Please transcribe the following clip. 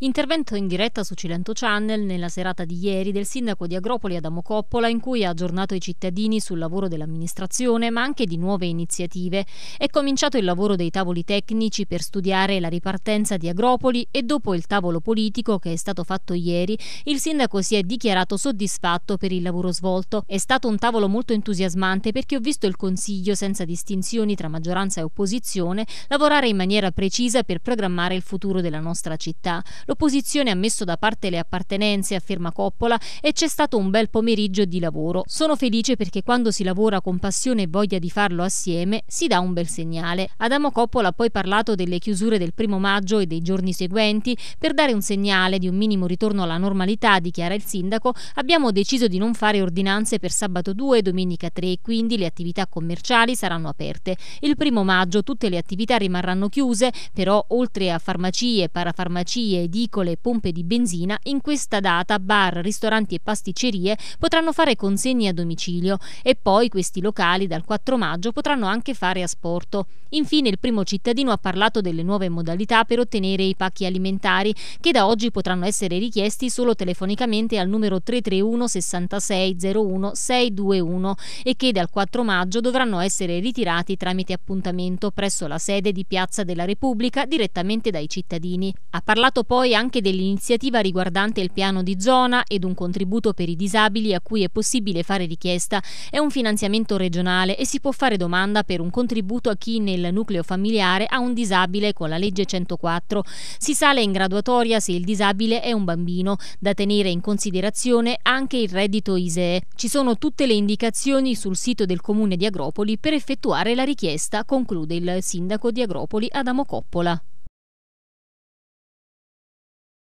Intervento in diretta su Cilento Channel nella serata di ieri del sindaco di Agropoli Adamo Coppola in cui ha aggiornato i cittadini sul lavoro dell'amministrazione ma anche di nuove iniziative. È cominciato il lavoro dei tavoli tecnici per studiare la ripartenza di Agropoli e dopo il tavolo politico che è stato fatto ieri il sindaco si è dichiarato soddisfatto per il lavoro svolto. È stato un tavolo molto entusiasmante perché ho visto il Consiglio senza distinzioni tra maggioranza e opposizione lavorare in maniera precisa per programmare il futuro della nostra città. L'opposizione ha messo da parte le appartenenze, afferma Coppola, e c'è stato un bel pomeriggio di lavoro. Sono felice perché quando si lavora con passione e voglia di farlo assieme si dà un bel segnale. Adamo Coppola ha poi parlato delle chiusure del primo maggio e dei giorni seguenti per dare un segnale di un minimo ritorno alla normalità, dichiara il sindaco, abbiamo deciso di non fare ordinanze per sabato 2 e domenica 3 quindi le attività commerciali saranno aperte. Il primo maggio tutte le attività rimarranno chiuse, però oltre a farmacie, parafarmacie e edicole e pompe di benzina, in questa data bar, ristoranti e pasticcerie potranno fare consegne a domicilio e poi questi locali dal 4 maggio potranno anche fare asporto. Infine il primo cittadino ha parlato delle nuove modalità per ottenere i pacchi alimentari che da oggi potranno essere richiesti solo telefonicamente al numero 331 66 01 621 e che dal 4 maggio dovranno essere ritirati tramite appuntamento presso la sede di Piazza della Repubblica direttamente dai cittadini. Ha parlato poi poi anche dell'iniziativa riguardante il piano di zona ed un contributo per i disabili a cui è possibile fare richiesta È un finanziamento regionale e si può fare domanda per un contributo a chi nel nucleo familiare ha un disabile con la legge 104. Si sale in graduatoria se il disabile è un bambino, da tenere in considerazione anche il reddito ISEE. Ci sono tutte le indicazioni sul sito del comune di Agropoli per effettuare la richiesta, conclude il sindaco di Agropoli Adamo Coppola.